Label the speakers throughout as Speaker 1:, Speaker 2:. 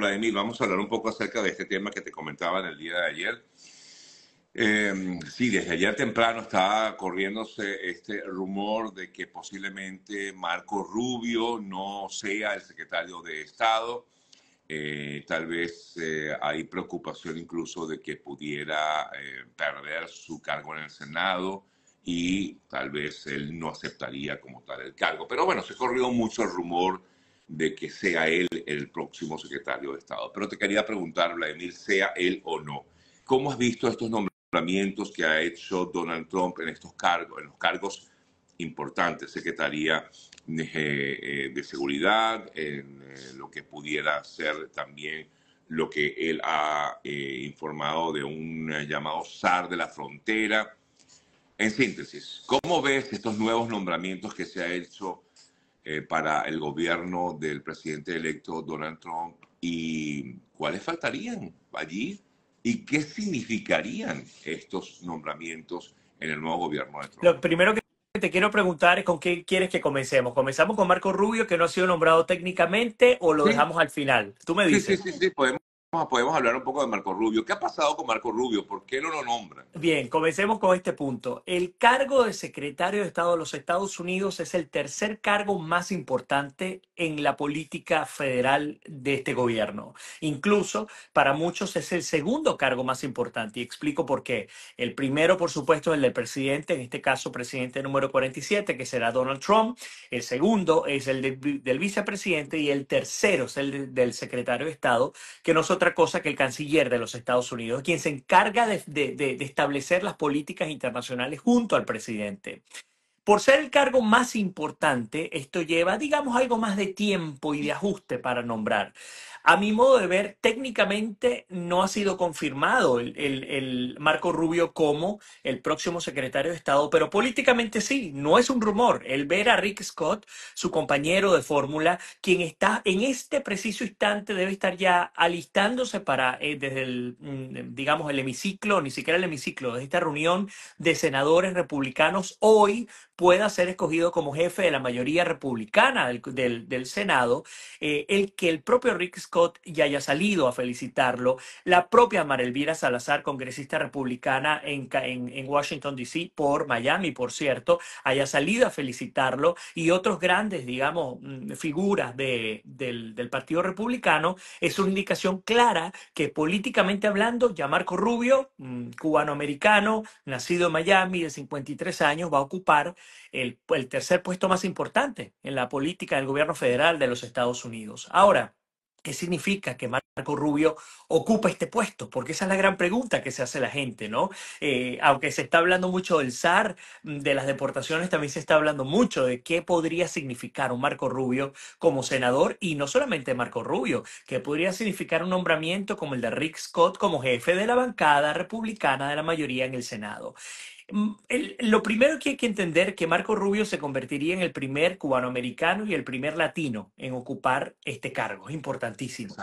Speaker 1: Hola, Emil, vamos a hablar un poco acerca de este tema que te comentaba en el día de ayer. Em, sí, desde ayer temprano está corriéndose este rumor de que posiblemente Marco Rubio no sea el secretario de Estado. Eh, tal vez eh, hay preocupación incluso de que pudiera eh, perder su cargo en el Senado y tal vez él no aceptaría como tal el cargo. Pero bueno, se corrió mucho el rumor de que sea él el próximo secretario de Estado. Pero te quería preguntar, Vladimir, sea él o no, ¿cómo has visto estos nombramientos que ha hecho Donald Trump en estos cargos, en los cargos importantes, Secretaría eh, eh, de Seguridad, en eh, lo que pudiera ser también lo que él ha informado de un llamado SAR de la frontera? En síntesis, ¿cómo ves estos nuevos nombramientos que se ha hecho eh, para el gobierno del presidente electo Donald Trump y cuáles faltarían allí y qué significarían estos nombramientos en el nuevo gobierno de Trump.
Speaker 2: Lo primero que te quiero preguntar es con qué quieres que comencemos. ¿Comenzamos con Marco Rubio, que no ha sido nombrado técnicamente, o lo dejamos al final?
Speaker 1: Tú me dices. sí, sí, sí. podemos podemos hablar un poco de Marco Rubio. ¿Qué ha pasado con Marco Rubio? ¿Por qué no lo nombran?
Speaker 2: Bien, comencemos con este punto. El cargo de secretario de Estado de los Estados Unidos es el tercer cargo más importante en la política federal de este gobierno. Incluso para muchos es el segundo cargo más importante y explico por qué. El primero, por supuesto, es el del presidente, en este caso presidente número 47, que será Donald Trump. El segundo es el del vicepresidente y el tercero es el del secretario de Estado, que nosotros otra cosa que el canciller de los Estados Unidos, quien se encarga de, establecer las políticas internacionales junto al presidente. Por ser el cargo más importante, esto lleva, digamos, algo más de tiempo y de ajuste para nombrar. A mi modo de ver, técnicamente no ha sido confirmado el, Marco Rubio como el próximo secretario de Estado, pero políticamente sí, no es un rumor. El ver a Rick Scott, su compañero de fórmula, quien está en este preciso instante debe estar ya alistándose para, eh, desde el, mm, digamos, el hemiciclo, ni siquiera el hemiciclo, desde esta reunión de senadores republicanos hoy pueda ser escogido como jefe de la mayoría republicana del, Senado, eh, el que el propio Rick Scott ya haya salido a felicitarlo, la propia Marelvira Salazar, congresista republicana en, Washington, D.C., por Miami, por cierto, haya salido a felicitarlo y otros grandes, digamos, mm, figuras del, del Partido Republicano, es una indicación clara que políticamente hablando, ya Marco Rubio, mm, cubanoamericano, nacido en Miami de 53 años, va a ocupar el, tercer puesto más importante en la política del gobierno federal de los Estados Unidos. Ahora, ¿Qué significa que Marco Rubio ocupa este puesto? Porque esa es la gran pregunta que se hace la gente, ¿no? Eh, aunque se está hablando mucho del SAR, mm, de las deportaciones, también se está hablando mucho de qué podría significar un Marco Rubio como senador y no solamente Marco Rubio, que podría significar un nombramiento como el de Rick Scott como jefe de la bancada republicana de la mayoría en el Senado lo primero que hay que entender es que Marco Rubio se convertiría en el primer cubanoamericano y el primer latino en ocupar este cargo, es importantísimo.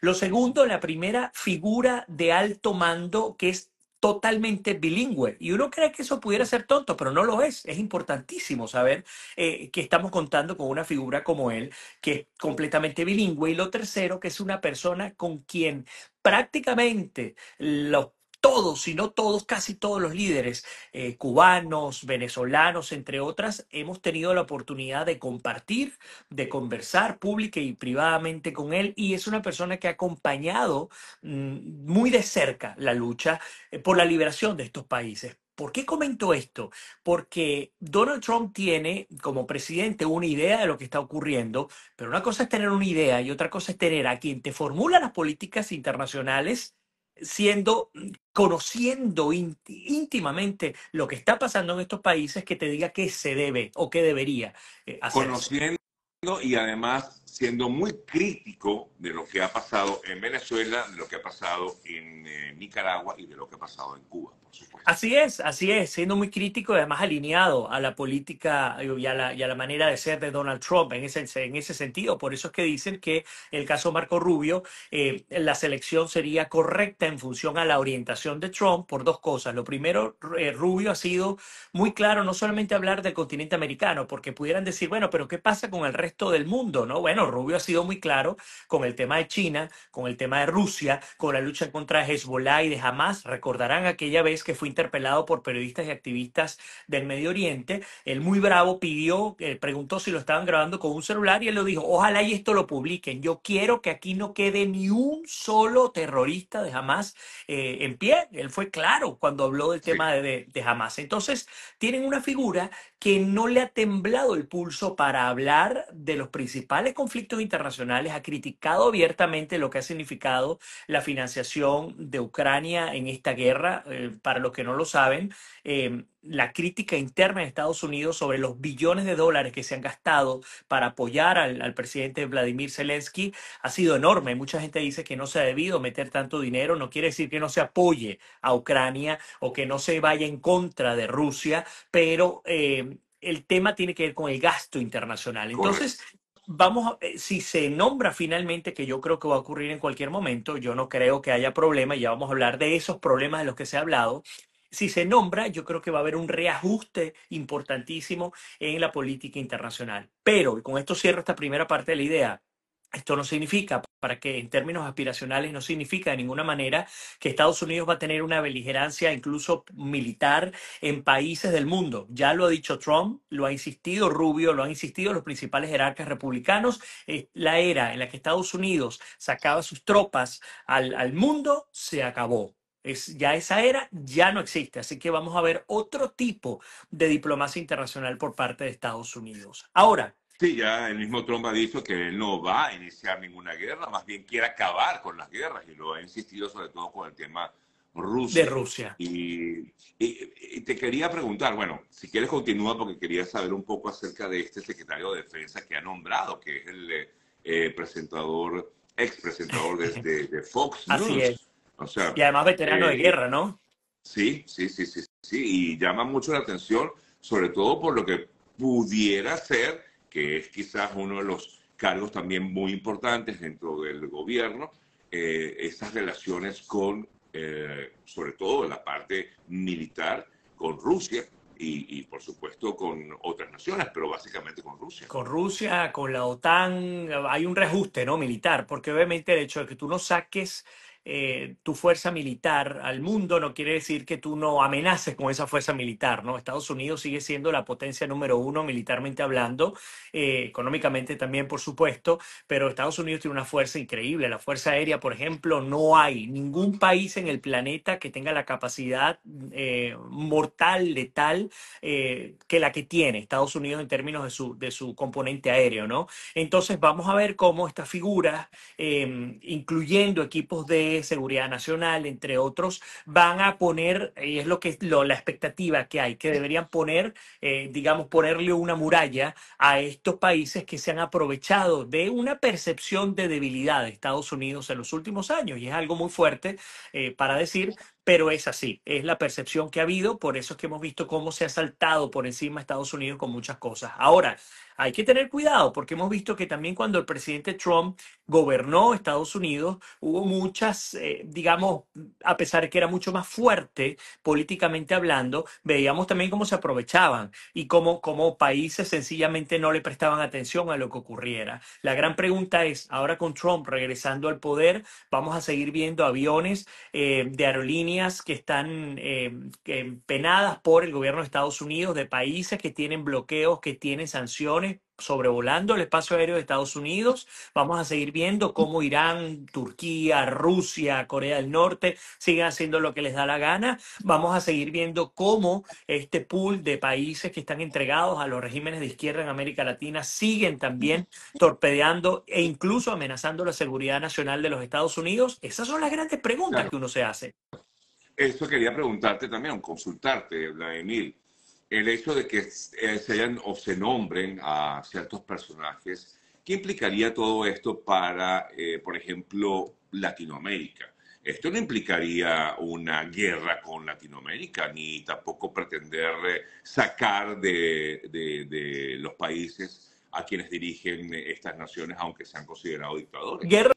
Speaker 2: Lo segundo, la primera figura de alto mando que es totalmente bilingüe. Y uno cree que eso pudiera ser tonto, pero no lo es. Es importantísimo saber eh, que estamos contando con una figura como él, que es completamente bilingüe. Y lo tercero, que es una persona con quien prácticamente los todos, si no todos, casi todos los líderes eh, cubanos, venezolanos, entre otras, hemos tenido la oportunidad de compartir, de conversar pública y privadamente con él y es una persona que ha acompañado mm, muy de cerca la lucha eh, por la liberación de estos países. ¿Por qué comento esto? Porque Donald Trump tiene como presidente una idea de lo que está ocurriendo, pero una cosa es tener una idea y otra cosa es tener a quien te formula las políticas internacionales siendo, mm, conociendo íntimamente lo que está pasando en estos países, que te diga qué se debe o qué debería eh, hacer. Conociendo
Speaker 1: y además siendo muy crítico de lo que ha pasado en Venezuela, de lo que ha pasado en eh, Nicaragua y de lo que ha pasado en Cuba.
Speaker 2: Así es, así es, siendo muy crítico y además alineado a la política y a la, manera de ser de Donald Trump en ese, sentido. Por eso es que dicen que el caso Marco Rubio, eh, la selección sería correcta en función a la orientación de Trump por dos cosas. Lo primero, eh, Rubio ha sido muy claro, no solamente hablar del continente americano, porque pudieran decir, bueno, pero ¿qué pasa con el resto del mundo? No, bueno, Rubio ha sido muy claro con el tema de China, con el tema de Rusia, con la lucha contra Hezbollah y de Hamas. Recordarán aquella vez que fue interpelado por periodistas y activistas del Medio Oriente. Él muy bravo pidió, eh, preguntó si lo estaban grabando con un celular y él lo dijo, ojalá y esto lo publiquen. Yo quiero que aquí no quede ni un solo terrorista de Hamas eh, en pie. Él fue claro cuando habló del tema de, de, Hamas. Entonces, tienen una figura que no le ha temblado el pulso para hablar de los principales conflictos internacionales, ha criticado abiertamente lo que ha significado la financiación de Ucrania en esta guerra eh, para los que no lo saben, em, la crítica interna de Estados Unidos sobre los billones de dólares que se han gastado para apoyar al, presidente Vladimir Zelensky ha sido enorme. Mucha gente dice que no se ha debido meter tanto dinero. No quiere decir que no se apoye a Ucrania o que no se vaya en contra de Rusia, pero... Em, el tema tiene que ver con el gasto internacional. Entonces, vamos eh, si se nombra finalmente, que yo creo que va a ocurrir en cualquier momento, yo no creo que haya problema, ya vamos a hablar de esos problemas de los que se ha hablado. Si se nombra, yo creo que va a haber un reajuste importantísimo en la política internacional. Pero, y con esto cierro esta primera parte de la idea, esto no significa, para que en términos aspiracionales, no significa de ninguna manera que Estados Unidos va a tener una beligerancia incluso militar en países del mundo. Ya lo ha dicho Trump, lo ha insistido Rubio, lo han insistido los principales jerarcas republicanos. la era en la que Estados Unidos sacaba sus tropas al, al mundo se acabó. Es, ya esa era ya no existe, así que vamos a ver otro tipo de diplomacia internacional por parte de Estados Unidos.
Speaker 1: Ahora, Sí, ya el mismo Trump ha dicho que él no va a iniciar ninguna guerra, más bien quiere acabar con las guerras y lo ha insistido sobre todo con el tema Rusia. De Rusia. Y, te quería preguntar, bueno, si quieres continúa porque quería saber un poco acerca de este secretario de Defensa que ha nombrado, que es el eh, presentador, ex presentador de, Fox News. Así es. O sea, y además veterano de eh, guerra, ¿no? Sí, sí, sí, sí, sí. Y llama mucho la atención, sobre todo por lo que pudiera ser que es quizás uno de los cargos también muy importantes dentro del gobierno, eh, esas relaciones con, eh, sobre todo la parte militar, con Rusia, y, por supuesto con otras naciones, pero básicamente con
Speaker 2: Rusia. Con Rusia, con la OTAN, hay un reajuste ¿no? militar, porque obviamente el hecho de que tú no saques eh, tu fuerza militar al mundo no quiere decir que tú no amenaces con esa fuerza militar, ¿no? Estados Unidos sigue siendo la potencia número uno militarmente hablando, eh, económicamente también, por supuesto, pero Estados Unidos tiene una fuerza increíble. La Fuerza Aérea, por ejemplo, no hay ningún país en el planeta que tenga la capacidad eh, mortal, letal, que la que tiene Estados Unidos en términos de su, de su componente aéreo, ¿no? Entonces vamos a ver cómo estas figuras, incluyendo equipos de Seguridad Nacional, entre otros, van a poner, y es lo que lo, la expectativa que hay, que deberían poner, eh, digamos, ponerle una muralla a estos países que se han aprovechado de una percepción de debilidad de Estados Unidos en los últimos años. Y es algo muy fuerte eh, para decir, pero es así, es la percepción que ha habido, por eso es que hemos visto cómo se ha saltado por encima Estados Unidos con muchas cosas. Ahora, hay que tener cuidado porque hemos visto que también cuando el presidente Trump gobernó Estados Unidos, hubo muchas, eh, digamos, a pesar de que era mucho más fuerte políticamente hablando, veíamos también cómo se aprovechaban y cómo, países sencillamente no le prestaban atención a lo que ocurriera. La gran pregunta es, ahora con Trump regresando al poder, vamos a seguir viendo aviones eh, de aerolíneas que están eh, penadas por el gobierno de Estados Unidos, de países que tienen bloqueos, que tienen sanciones sobrevolando el espacio aéreo de Estados Unidos. Vamos a seguir viendo cómo Irán, Turquía, Rusia, Corea del Norte siguen haciendo lo que les da la gana. Vamos a seguir viendo cómo este pool de países que están entregados a los regímenes de izquierda en América Latina siguen también torpedeando e incluso amenazando la seguridad nacional de los Estados Unidos. Esas son las grandes preguntas que uno se hace.
Speaker 1: Eso quería preguntarte también, consultarte, Vladimir, el hecho de que eh, se hayan o se nombren a ciertos personajes, ¿qué implicaría todo esto para, eh, por ejemplo, Latinoamérica? Esto no implicaría una guerra con Latinoamérica, ni tampoco pretender eh, sacar de, de, de los países a quienes dirigen estas naciones, aunque sean considerados dictadores.
Speaker 2: Guerra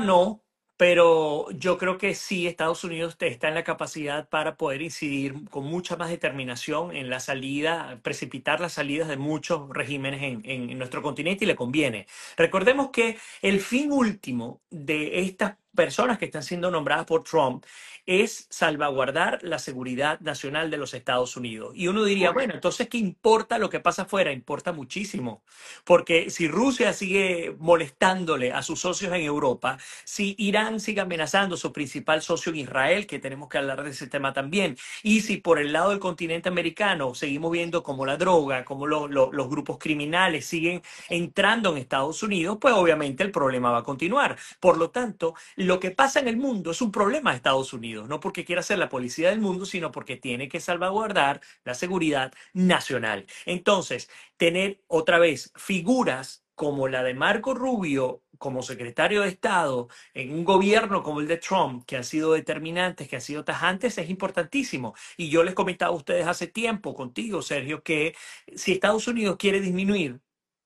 Speaker 2: no, pero yo creo que sí, Estados Unidos está en la capacidad para poder incidir con mucha más determinación en la salida, precipitar las salidas de muchos regímenes en, nuestro continente y le conviene. Recordemos que el fin último de estas personas que están siendo nombradas por Trump es salvaguardar la seguridad nacional de los Estados Unidos. Y uno diría, bueno, entonces, ¿qué importa lo que pasa afuera? Importa muchísimo, porque si Rusia sigue molestándole a sus socios en Europa, si Irán sigue amenazando a su principal socio en Israel, que tenemos que hablar de ese tema también, y si por el lado del continente americano seguimos viendo cómo la droga, como los grupos criminales siguen entrando en Estados Unidos, pues obviamente el problema va a continuar. Por lo tanto, lo que pasa en el mundo es un problema de Estados Unidos, no porque quiera ser la policía del mundo, sino porque tiene que salvaguardar la seguridad nacional. Entonces, tener otra vez figuras como la de Marco Rubio como secretario de Estado en un gobierno como el de Trump, que han sido determinantes, que han sido tajantes, es importantísimo. Y yo les comentaba a ustedes hace tiempo contigo, Sergio, que si Estados Unidos quiere disminuir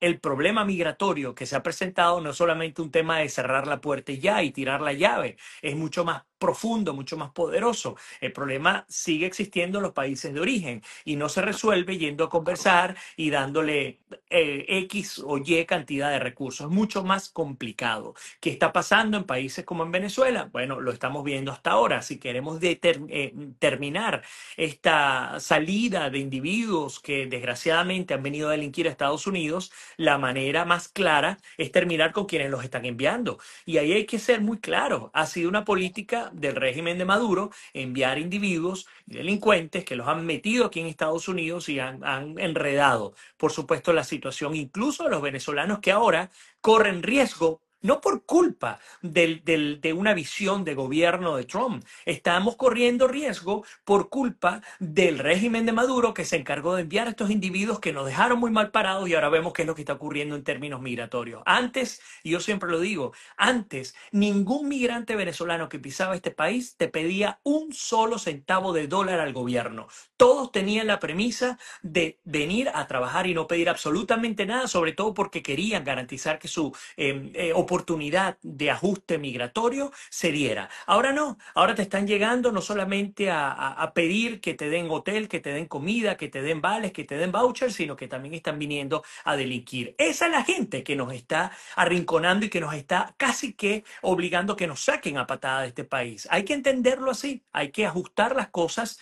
Speaker 2: el problema migratorio que se ha presentado no es solamente un tema de cerrar la puerta ya y tirar la llave, es mucho más profundo, mucho más poderoso. El problema sigue existiendo en los países de origen y no se resuelve yendo a conversar y dándole eh, X o Y cantidad de recursos. Es mucho más complicado. ¿Qué está pasando en países como en Venezuela? Bueno, lo estamos viendo hasta ahora. Si queremos eh, terminar esta salida de individuos que desgraciadamente han venido a delinquir a Estados Unidos, la manera más clara es terminar con quienes los están enviando. Y ahí hay que ser muy claro. Ha sido una política del régimen de Maduro enviar individuos delincuentes que los han metido aquí en Estados Unidos y han, han enredado, por supuesto, la situación incluso los venezolanos que ahora corren riesgo no por culpa de una visión de gobierno de Trump. Estamos corriendo riesgo por culpa del régimen de Maduro que se encargó de enviar a estos individuos que nos dejaron muy mal parados y ahora vemos qué es lo que está ocurriendo en términos migratorios. Antes, y yo siempre lo digo, antes ningún migrante venezolano que pisaba este país te pedía un solo centavo de dólar al gobierno. Todos tenían la premisa de venir a trabajar y no pedir absolutamente nada, sobre todo porque querían garantizar que su em, eh, oportunidad de ajuste migratorio se diera. Ahora no, ahora te están llegando no solamente a, pedir que te den hotel, que te den comida, que te den vales, que te den vouchers, sino que también están viniendo a delinquir. Esa es la gente que nos está arrinconando y que nos está casi que obligando que nos saquen a patada de este país. Hay que entenderlo así, hay que ajustar las cosas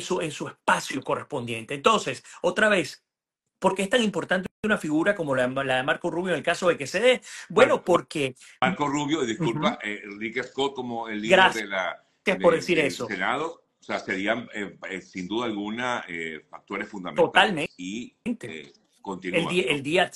Speaker 2: su, en su espacio correspondiente. Entonces, otra vez, ¿Por qué es tan importante una figura como la, de Marco Rubio en el caso de que se dé? Bueno, porque... Marco Rubio, disculpa, Rick
Speaker 1: eh, Enrique Scott como el líder de la... por decir eso. Senado, o sea, serían eh, eh, sin duda alguna eh, factores fundamentales. Totalmente. Y El día, el
Speaker 2: día,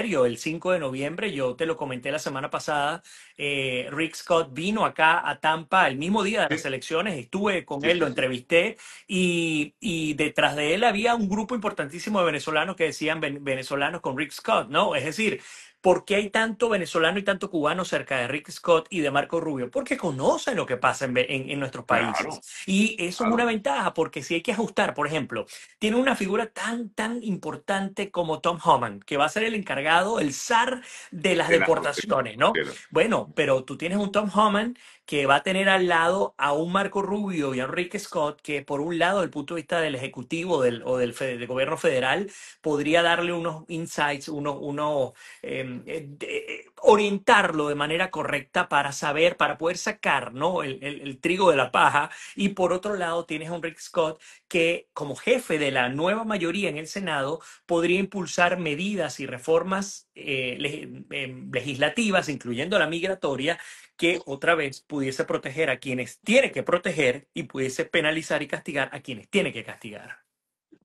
Speaker 2: el 5 de noviembre, yo te lo comenté la semana pasada, eh, Rick Scott vino acá a Tampa el mismo día de las elecciones, estuve con él, lo entrevisté y, y detrás de él había un grupo importantísimo de venezolanos que decían venezolanos con Rick Scott, ¿no? Es decir, ¿Por qué hay tanto venezolano y tanto cubano cerca de Rick Scott y de Marco Rubio? Porque conocen lo que pasa en, nuestros países. y eso es una ventaja, porque si hay que ajustar, por ejemplo, tiene una figura tan, tan importante como Tom Homan, que va a ser el encargado, el zar de las deportaciones, ¿no? Bueno, pero tú tienes un Tom Homan que va a tener al lado a un Marco Rubio y a Enrique Scott, que por un lado, desde el punto de vista del Ejecutivo del, o del, gobierno federal, podría darle unos insights, unos, em, eh, orientarlo de manera correcta para saber, para poder sacar ¿no? el, trigo de la paja. Y por otro lado, tienes a un Rick Scott que, como jefe de la nueva mayoría en el Senado, podría impulsar medidas y reformas eh, em, legislativas, incluyendo la migratoria, que otra vez pudiese proteger a quienes tiene que proteger y pudiese penalizar y castigar a quienes tiene que castigar.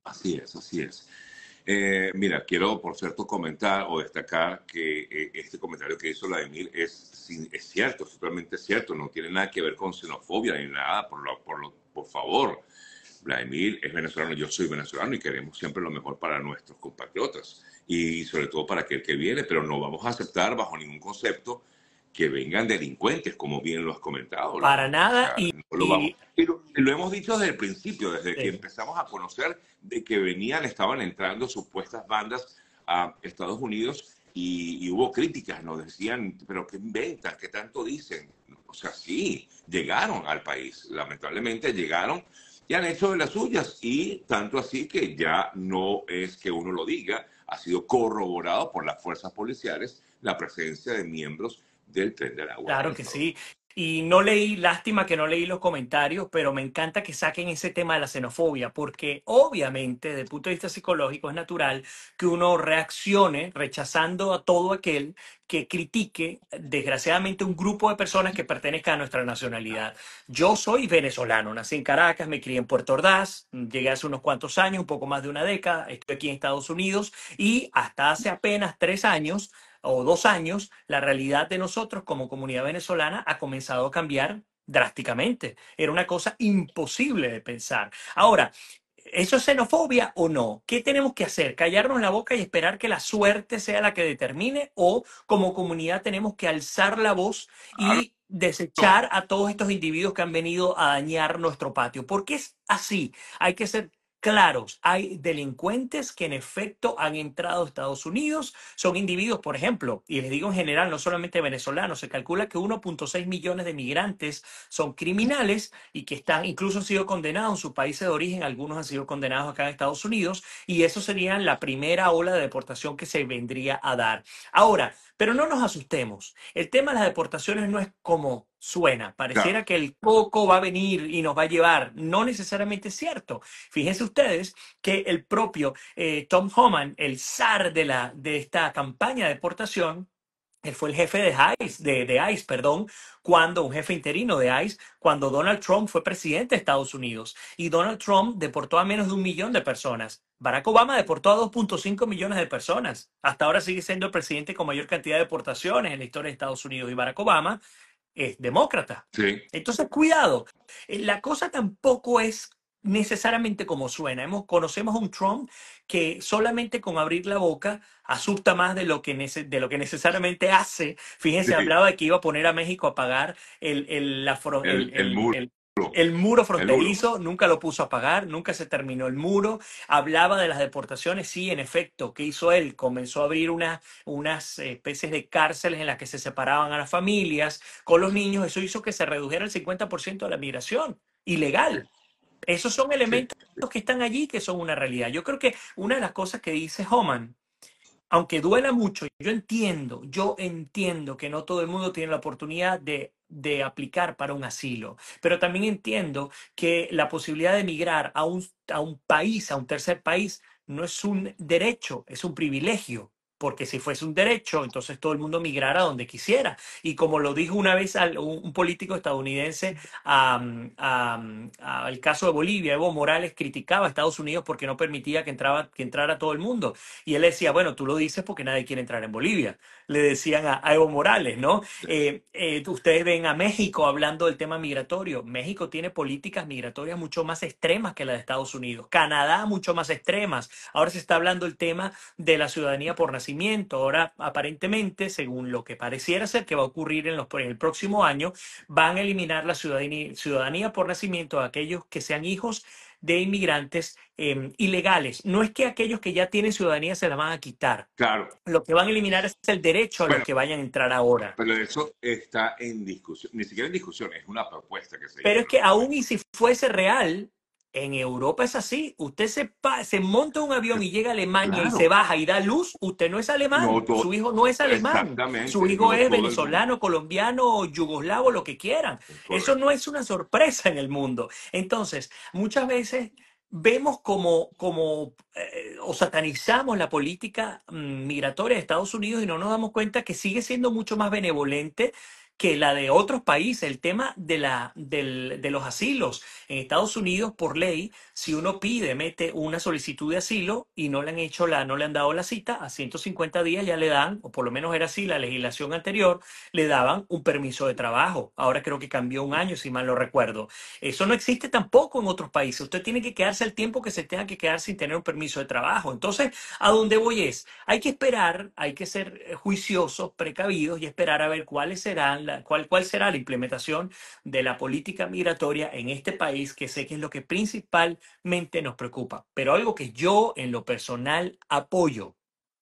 Speaker 1: Así es, así es. Eh, mira, quiero, por cierto, comentar o destacar que eh, este comentario que hizo Vladimir es, es cierto, totalmente cierto, no tiene nada que ver con xenofobia ni nada, por, por, por favor. Vladimir es venezolano, yo soy venezolano y queremos siempre lo mejor para nuestros compatriotas y sobre todo para aquel que viene, pero no vamos a aceptar bajo ningún concepto que vengan delincuentes, como bien lo has comentado. Para nada. y, lo Pero lo hemos dicho desde el principio, desde que empezamos a conocer de que venían, estaban entrando supuestas bandas a Estados Unidos y, y hubo críticas, nos decían, pero ¿qué inventan? ¿Qué tanto dicen? O sea, sí, llegaron al país, lamentablemente llegaron y han hecho de las suyas y tanto así que ya no es que uno lo diga, ha sido corroborado por las fuerzas policiales la presencia de miembros del tren agua. Claro que
Speaker 2: sí. Y no leí, lástima que no leí los comentarios, pero me encanta que saquen ese tema de la xenofobia, porque obviamente desde el punto de vista psicológico es natural que uno reaccione rechazando a todo aquel que critique, desgraciadamente, un grupo de personas que pertenezca a nuestra nacionalidad. Yo soy venezolano, nací en Caracas, me crié en Puerto Ordaz, llegué hace unos cuantos años, un poco más de una década, estoy aquí en Estados Unidos y hasta hace apenas tres años o dos años, la realidad de nosotros como comunidad venezolana ha comenzado a cambiar drásticamente. Era una cosa imposible de pensar. Ahora, ¿eso es xenofobia o no? ¿Qué tenemos que hacer? ¿Callarnos la boca y esperar que la suerte sea la que determine? ¿O como comunidad tenemos que alzar la voz y desechar a todos estos individuos que han venido a dañar nuestro patio? Porque es así. Hay que ser claros. Hay delincuentes que en efecto han entrado a Estados Unidos, son individuos, por ejemplo, y les digo en general, no solamente venezolanos, se calcula que 1.6 millones de migrantes son criminales y que están, incluso han sido condenados en su país de origen, algunos han sido condenados acá en Estados Unidos, y eso sería la primera ola de deportación que se vendría a dar. Ahora, pero no nos asustemos, el tema de las deportaciones no es como suena. Pareciera que el coco va a venir y nos va a llevar. No necesariamente es cierto. Fíjense ustedes que el propio eh, Tom Homan, el zar de, la, de esta campaña de deportación, él fue el jefe de ICE, de, ICE, perdón, cuando un jefe interino de ICE, cuando Donald Trump fue presidente de Estados Unidos y Donald Trump deportó a menos de un millón de personas. Barack Obama deportó a 2.5 millones de personas. Hasta ahora sigue siendo el presidente con mayor cantidad de deportaciones en la historia de Estados Unidos. Y Barack Obama es demócrata. Entonces, cuidado, eh, la cosa tampoco es necesariamente como suena. Hemos, conocemos a un Trump que solamente con abrir la boca asusta más de lo que, de lo que necesariamente hace. Fíjense, hablaba de que iba a poner a México a pagar el, el, la, el muro. El muro fronterizo nunca lo puso a pagar, nunca se terminó el muro. Hablaba de las deportaciones, sí, en efecto, ¿qué hizo él? Comenzó a abrir unas especies de cárceles en las que se separaban a las familias con los niños. Eso hizo que se redujera el 50% de la migración ilegal. Esos son elementos que están allí que son una realidad. Yo creo que una de las cosas que dice Homan aunque duela mucho, yo entiendo, yo entiendo que no todo el mundo tiene la oportunidad de, de aplicar para un asilo, pero también entiendo que la posibilidad de emigrar a un, a un país, a un tercer país, no es un derecho, es un privilegio porque si fuese un derecho, entonces todo el mundo migrara donde quisiera. Y como lo dijo una vez un, político estadounidense al caso de Bolivia, Evo Morales criticaba a Estados Unidos porque no permitía que, entraba, que entrara todo el mundo. Y él decía, bueno, tú lo dices porque nadie quiere entrar en Bolivia. Le decían a, Evo Morales, ¿no? Eh, eh, ustedes ven a México hablando del tema migratorio. México tiene políticas migratorias mucho más extremas que las de Estados Unidos. Canadá mucho más extremas. Ahora se está hablando el tema de la ciudadanía por nacionalidad Ahora, aparentemente, según lo que pareciera ser que va a ocurrir en, los, el próximo año, van a eliminar la ciudadanía, por nacimiento a aquellos que sean hijos de inmigrantes em, ilegales. No es que aquellos que ya tienen ciudadanía se la van a quitar. Claro. Lo que van a eliminar es el derecho a los que vayan a entrar ahora.
Speaker 1: Pero eso está en discusión, ni siquiera en discusión, es una propuesta que se Pero es
Speaker 2: que aún y si fuese real, en Europa es así. Usted se, monta un avión y llega a Alemania y se baja y da luz. Usted no es alemán. Su hijo no es alemán. Su hijo es venezolano, colombiano, yugoslavo, lo que quieran. Eso no es una sorpresa en el mundo. Entonces, muchas veces vemos como, como eh, o satanizamos la política mm, migratoria de Estados Unidos y no nos damos cuenta que sigue siendo mucho más benevolente que la de otros países. El tema de, la, del, de los asilos. En Estados Unidos, por ley, si uno pide, mete una solicitud de asilo y no le han hecho la, no le han dado la cita, a 150 días ya le dan, o por lo menos era así la legislación anterior, le daban un permiso de trabajo. Ahora creo que cambió un año, si mal lo recuerdo. Eso no existe tampoco en otros países. Usted tiene que quedarse el tiempo que se tenga que quedar sin tener un permiso de trabajo. Entonces, ¿a dónde voy es? Hay que esperar, hay que ser eh, juiciosos, precavidos y esperar a ver cuáles serán cuál, cuál será la implementación de la política migratoria en este país, que sé que es lo que principalmente nos preocupa. Pero algo que yo en lo personal apoyo,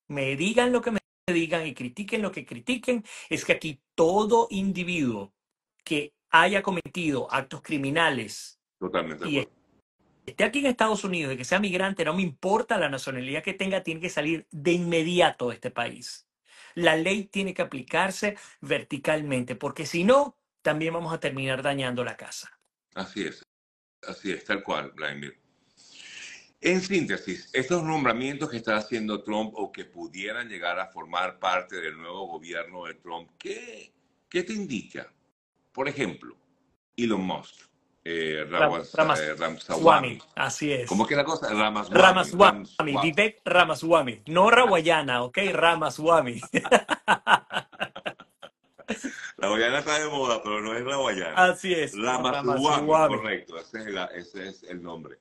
Speaker 2: me digan lo que me digan y critiquen lo que critiquen, es que aquí todo individuo que haya cometido actos criminales
Speaker 1: Totalmente y
Speaker 2: esté aquí en Estados Unidos y que sea migrante, no me importa la nacionalidad que tenga, tiene que salir de inmediato de este país. La ley tiene que aplicarse verticalmente, porque si no, también vamos a terminar dañando la casa.
Speaker 1: Así es, así es, tal cual, Vladimir. En síntesis, estos nombramientos que está haciendo Trump o que pudieran llegar a formar parte del nuevo gobierno de Trump, ¿qué, qué te indica? Por ejemplo, Elon Musk eh, eh
Speaker 2: Así es. ¿Cómo que la cosa? Ramaswamy. Ramaswamy. Vivek Ramaswamy. No Rawayana, ¿ok? Ramaswami
Speaker 1: La está de moda, pero no es Rawayana, Así es. Ramaswami, correcto. Ese es, el nombre.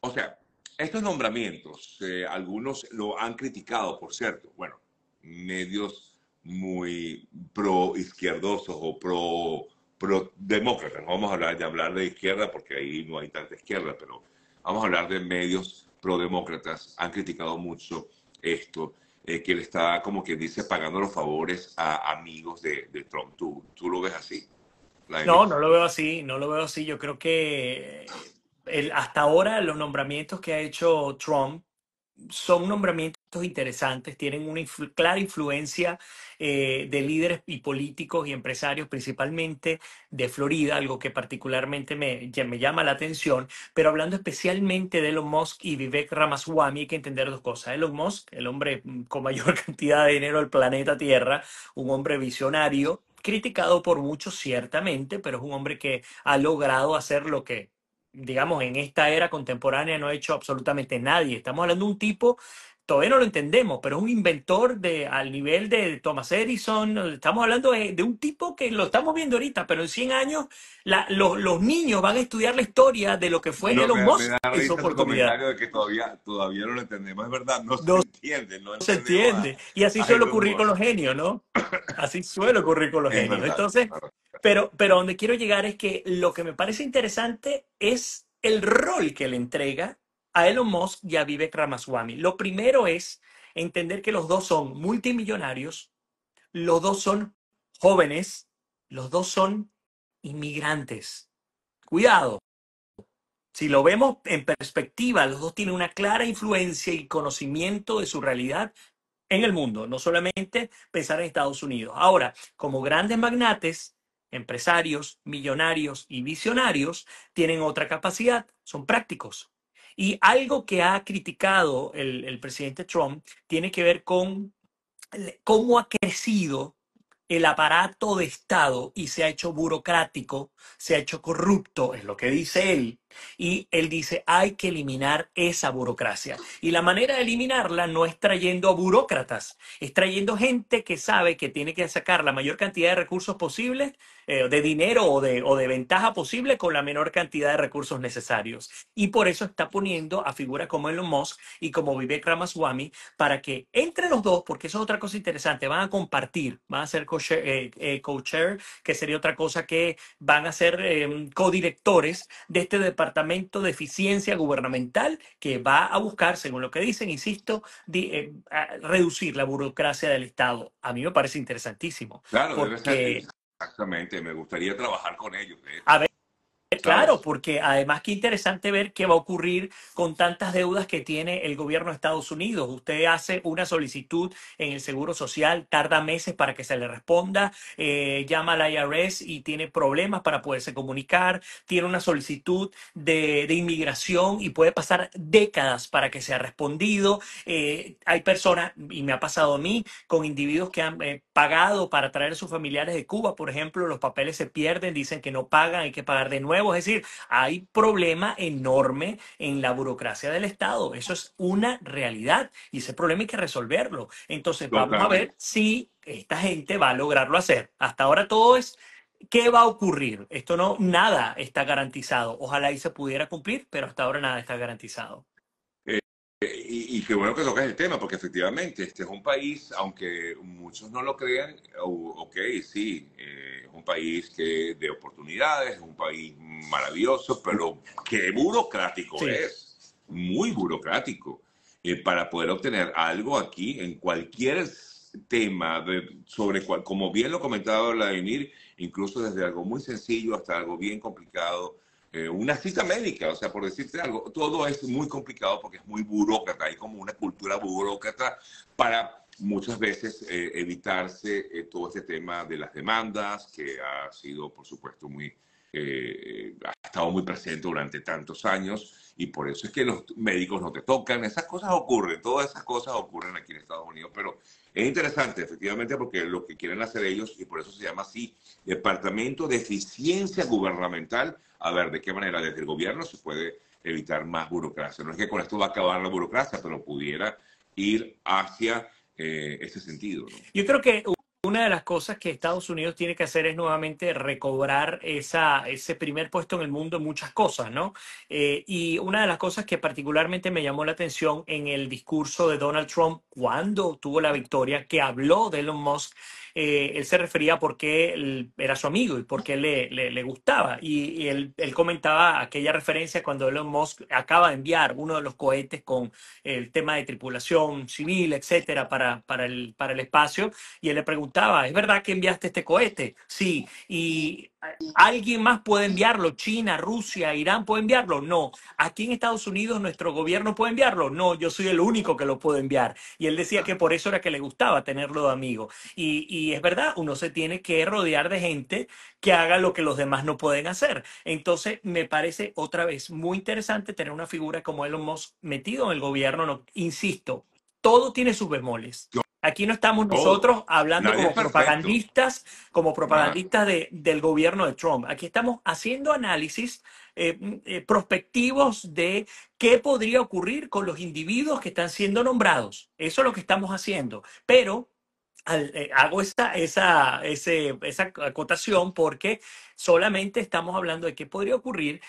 Speaker 1: O sea, estos nombramientos, eh, algunos lo han criticado, por cierto. Bueno, medios muy pro izquierdosos o pro pro demócratas. No vamos a hablar de, hablar de izquierda porque ahí no hay tanta izquierda, pero vamos a hablar de medios prodemócratas. Han criticado mucho esto, eh, que él está, como quien dice, pagando los favores a amigos de, Trump. ¿Tú, ¿Tú lo ves así? No, no
Speaker 2: lo veo así, no lo veo así. Yo creo que el, hasta ahora los nombramientos que ha hecho Trump son nombramientos interesantes, tienen una clara influencia eh, de líderes y políticos y empresarios, principalmente de Florida, algo que particularmente me, me llama la atención, pero hablando especialmente de Elon Musk y Vivek Ramaswamy, hay que entender dos cosas. Elon Musk, el hombre mm, con mayor cantidad de dinero del planeta Tierra, un hombre visionario, criticado por muchos ciertamente, pero es un hombre que ha logrado hacer lo que digamos, en esta era contemporánea no ha hecho absolutamente nadie. Estamos hablando de un tipo todavía no lo entendemos, pero es un inventor de, al nivel de Thomas Edison. Estamos hablando de, un tipo que lo estamos viendo ahorita, pero en 100 años los, niños van a estudiar la historia de lo que fue Elon Musk en comentario
Speaker 1: De que todavía, todavía no lo entendemos, es verdad, no, se
Speaker 2: entiende. No se entiende. y así suele ocurrir con los genios, ¿no? Así suele ocurrir con los genios. Entonces, pero, pero donde quiero llegar es que lo que me parece interesante es el rol que le entrega a Elon Musk y a Vivek Ramaswamy. Lo primero es entender que los dos son multimillonarios, los dos son jóvenes, los dos son inmigrantes. Cuidado. Si lo vemos en perspectiva, los dos tienen una clara influencia y conocimiento de su realidad en el mundo, no solamente pensar en Estados Unidos. Ahora, como grandes magnates, empresarios, millonarios y visionarios, tienen otra capacidad, son prácticos. Y algo que ha criticado el, presidente Trump tiene que ver con cómo ha crecido el aparato de Estado y se ha hecho burocrático, se ha hecho corrupto, es lo que dice él, y él dice, hay que eliminar esa burocracia. Y la manera de eliminarla no es trayendo a burócratas, es trayendo gente que sabe que tiene que sacar la mayor cantidad de recursos posibles, eh, de dinero o de, ventaja posible con la menor cantidad de recursos necesarios. Y por eso está poniendo a figuras como Elon Musk y como Vivek Ramaswamy para que entre los dos, porque eso es otra cosa interesante, van a compartir, van a ser co-chair, eh, eh, que sería otra cosa que van a ser em, codirectores de este departamento departamento de eficiencia gubernamental que va a buscar, según lo que dicen, insisto, eh, reducir la burocracia del Estado. A mí me parece interesantísimo. Claro, debe
Speaker 1: exactamente. Me gustaría trabajar
Speaker 2: con ellos. A ver, claro, porque además qué interesante ver qué va a ocurrir con tantas deudas que tiene el gobierno de Estados Unidos. Usted hace una solicitud en el Seguro Social, tarda meses para que se le responda, eh, llama al IRS y tiene problemas para poderse comunicar, tiene una solicitud de, inmigración y puede pasar décadas para que sea respondido. Eh, hay personas, y me ha pasado a mí, con individuos que han eh, pagado para traer a sus familiares de Cuba, por ejemplo, los papeles se pierden, dicen que no pagan, hay que pagar de nuevo decir, hay problema enorme en la burocracia del Estado. Eso es una realidad y ese problema hay que resolverlo. Entonces, vamos a ver si esta gente va a lograrlo hacer. Hasta ahora todo es ¿Qué va a ocurrir? Esto no, nada está garantizado. Ojalá y se pudiera cumplir, pero hasta ahora nada está garantizado.
Speaker 1: Eh, y, qué bueno que toques el tema, porque efectivamente este es un país, aunque muchos no lo crean, ok, sí, eh, es un país que, de oportunidades, es un país maravilloso, pero qué burocrático es, muy burocrático, eh, para poder obtener algo aquí en cualquier tema sobre cual, como bien lo comentaba Vladimir, incluso desde algo muy sencillo hasta algo bien complicado, eh, una cita médica, o sea, por decirte algo, todo es muy complicado porque es muy burócrata, hay como una cultura burócrata para muchas veces eh, evitarse todo este tema de las demandas, que ha sido, por supuesto, muy eh, eh, ha estado muy presente durante tantos años y por eso es que los médicos no te tocan. Esas cosas ocurren, todas esas cosas ocurren aquí en Estados Unidos, pero es interesante efectivamente porque lo que quieren hacer ellos, y por eso se llama así, Departamento de Eficiencia Gubernamental, a ver de qué manera desde el gobierno se puede evitar más burocracia. No es que con esto va a acabar la burocracia, pero pudiera ir hacia eh, ese sentido.
Speaker 2: Yo creo que una de las cosas que Estados Unidos tiene que hacer es nuevamente recobrar esa, ese primer puesto en el mundo en muchas cosas, ¿no? Eh, y una de las cosas que particularmente me llamó la atención en el discurso de Donald Trump cuando tuvo la victoria, que habló de Elon Musk, eh, él se refería porque era su amigo y porque le, gustaba. Y, él, comentaba aquella referencia cuando Elon Musk acaba de enviar uno de los cohetes con el tema de tripulación civil, etcétera, para, el, para el espacio. Y él le preguntaba, ¿es verdad que enviaste este cohete? Sí. Y ¿Alguien más puede enviarlo? ¿China, Rusia, Irán puede enviarlo? No. ¿Aquí en Estados Unidos nuestro gobierno puede enviarlo? No, yo soy el único que lo puedo enviar. Y él decía que por eso era que le gustaba tenerlo de amigo. Y, y es verdad, uno se tiene que rodear de gente que haga lo que los demás no pueden hacer. Entonces, me parece otra vez muy interesante tener una figura como Elon Musk metido en el gobierno. No, insisto, todo tiene sus bemoles. Aquí no estamos oh, nosotros hablando como propagandistas, como propagandistas de, del gobierno de Trump. Aquí estamos haciendo análisis eh, mm, eh, prospectivos de qué podría ocurrir con los individuos que están siendo nombrados. Eso es lo que estamos haciendo. Pero eh, hago esa, esa, ese, esa acotación porque solamente estamos hablando de qué podría ocurrir,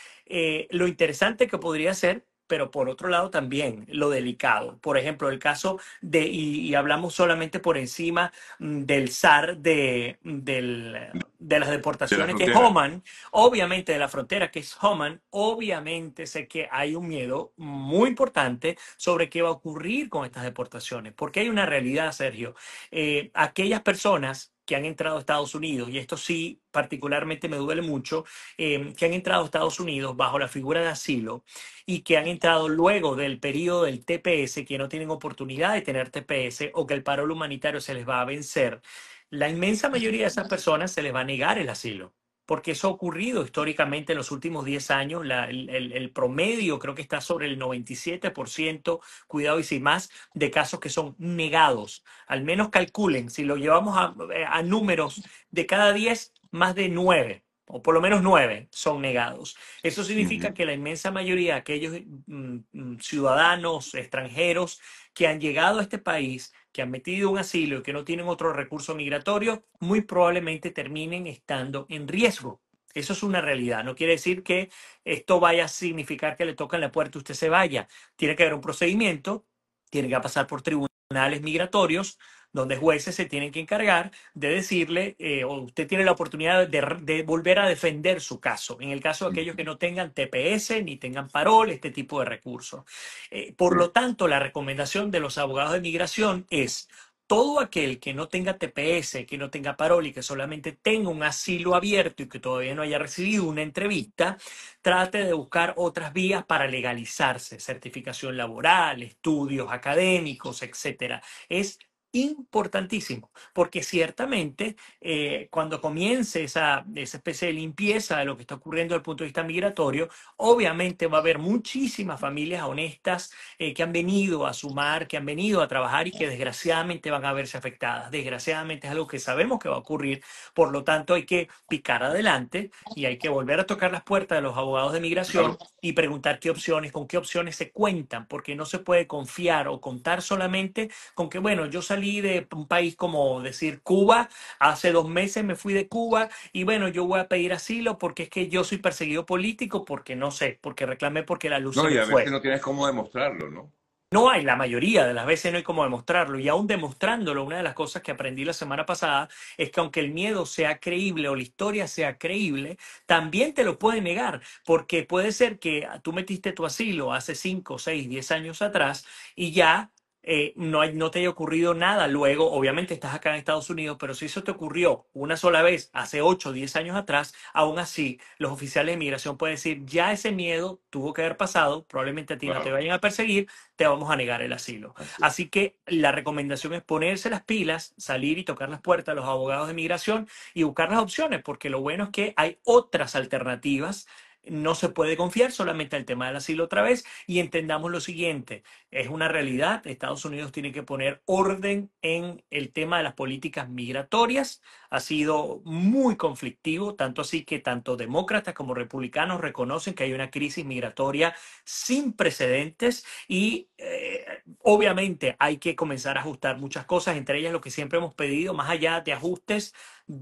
Speaker 2: lo interesante que podría ser pero por otro lado también lo delicado. Por ejemplo, el caso de, y, hablamos solamente por encima mm, del zar de, mm, las deportaciones, que es Homan, obviamente de la frontera, que es Homan, obviamente sé que hay un miedo muy importante sobre qué va a ocurrir con estas deportaciones, porque hay una realidad, Sergio. Eh, aquellas personas que han entrado a Estados Unidos, y esto sí particularmente me duele mucho, em, que han entrado a Estados Unidos bajo la figura de asilo y que han entrado luego del periodo del TPS, que no tienen oportunidad de tener TPS o que el paro humanitario se les va a vencer, la inmensa mayoría de esas personas se les va a negar el asilo porque eso ha ocurrido históricamente en los últimos 10 años. el, promedio creo que está sobre el 97%, cuidado y sin más, de casos que son negados. Al menos calculen, si lo llevamos a, eh, números de cada 10, más de 9 o por lo menos 9, son negados. Eso significa que la inmensa mayoría de aquellos mm, mm, ciudadanos extranjeros que han llegado a este país, que han metido un asilo y que no tienen otro recurso migratorio, muy probablemente terminen estando en riesgo. Eso es una realidad. No quiere decir que esto vaya a significar que le tocan la puerta y usted se vaya. Tiene que haber un procedimiento, tiene que pasar por tribunales migratorios, donde jueces se tienen que encargar de decirle, eh, o usted tiene la oportunidad de, volver a defender su caso, en el caso de aquellos que no tengan TPS ni tengan parol, este tipo de recursos. Eh, por lo tanto, la recomendación de los abogados de migración es, todo aquel que no tenga TPS, que no tenga parol y que solamente tenga un asilo abierto y que todavía no haya recibido una entrevista, trate de buscar otras vías para legalizarse, certificación laboral, estudios académicos, etc. Es importantísimo, porque ciertamente eh, cuando comience esa, esa especie de limpieza de lo que está ocurriendo desde el punto de vista migratorio, obviamente va a haber muchísimas familias honestas eh, que han venido a sumar, que han venido a trabajar y que desgraciadamente van a verse afectadas. Desgraciadamente es algo que sabemos que va a ocurrir, por lo tanto hay que picar adelante y hay que volver a tocar las puertas de los abogados de migración y preguntar qué opciones, con qué opciones se cuentan, porque no se puede confiar o contar solamente con que, bueno, yo salí de un país como decir Cuba, hace dos meses me fui de Cuba y bueno, yo voy a pedir asilo porque es que yo soy perseguido político, porque no sé, porque reclamé porque la luz no, no tienes cómo demostrarlo, ¿no? No hay, la mayoría de las veces no hay cómo demostrarlo. Y aún demostrándolo, una de las cosas que aprendí la semana pasada es que aunque el miedo sea creíble o la historia sea creíble, también te lo puede negar, porque puede ser que tú metiste tu asilo hace 5, 6, 10 años atrás y ya eh, no, hay, no te haya ocurrido nada. Luego, obviamente, estás acá en Estados Unidos, pero si eso te ocurrió una sola vez hace 8 o 10 años atrás, aún así, los oficiales de migración pueden decir, ya ese miedo tuvo que haber pasado, probablemente a ti no te vayan a perseguir, te vamos a negar el asilo. Así. así que la recomendación es ponerse las pilas, salir y tocar las puertas a los abogados de migración y buscar las opciones, porque lo bueno es que hay otras alternativas no se puede confiar solamente al tema del asilo otra vez y entendamos lo siguiente, es una realidad, Estados Unidos tiene que poner orden en el tema de las políticas migratorias, ha sido muy conflictivo, tanto así que tanto demócratas como republicanos reconocen que hay una crisis migratoria sin precedentes y eh, Obviamente hay que comenzar a ajustar muchas cosas, entre ellas lo que siempre hemos pedido, más allá de ajustes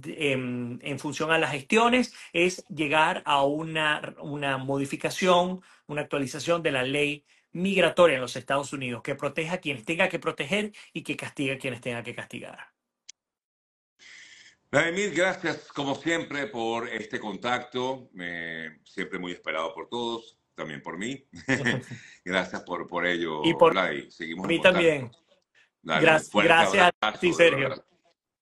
Speaker 2: em, en, función a las gestiones, es llegar a una, una modificación, una actualización de la ley migratoria en los Estados Unidos que proteja a quienes tenga que proteger y que castigue a quienes tenga que castigar.
Speaker 1: Vladimir, gracias como siempre por este contacto, eh, siempre muy esperado por todos también por mí. gracias por, ello, y por Seguimos mí también. gracias, gracias Sergio.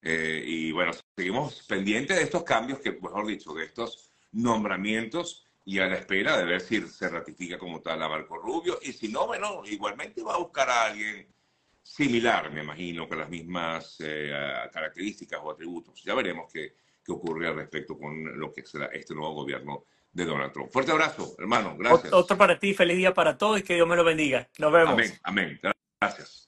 Speaker 1: Eh, y bueno, seguimos pendientes de estos cambios, que mejor dicho, de estos nombramientos y a la espera de ver si se ratifica como tal a Marco Rubio. Y si no, bueno, igualmente va a buscar a alguien similar, me imagino, con las mismas eh, características o atributos. Ya veremos qué, qué ocurre al respecto con lo que será este nuevo gobierno de Donald Fuerte abrazo, hermano. Gracias. Otro
Speaker 2: para ti, feliz día para todos y que Dios me lo bendiga. Nos vemos. Amén,
Speaker 1: amén. Gracias.